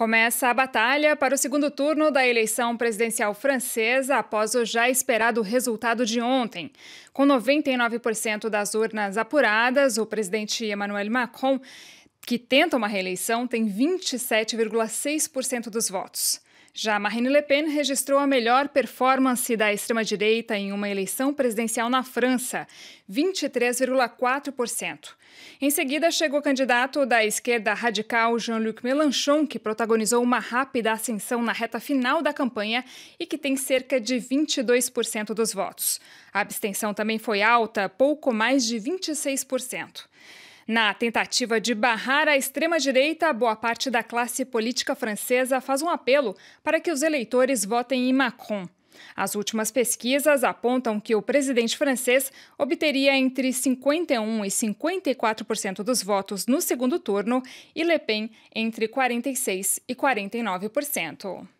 Começa a batalha para o segundo turno da eleição presidencial francesa após o já esperado resultado de ontem. Com 99% das urnas apuradas, o presidente Emmanuel Macron, que tenta uma reeleição, tem 27,6% dos votos. Já Marine Le Pen registrou a melhor performance da extrema-direita em uma eleição presidencial na França, 23,4%. Em seguida, chegou o candidato da esquerda radical Jean-Luc Mélenchon, que protagonizou uma rápida ascensão na reta final da campanha e que tem cerca de 22% dos votos. A abstenção também foi alta, pouco mais de 26%. Na tentativa de barrar a extrema-direita, boa parte da classe política francesa faz um apelo para que os eleitores votem em Macron. As últimas pesquisas apontam que o presidente francês obteria entre 51% e 54% dos votos no segundo turno e Le Pen entre 46% e 49%.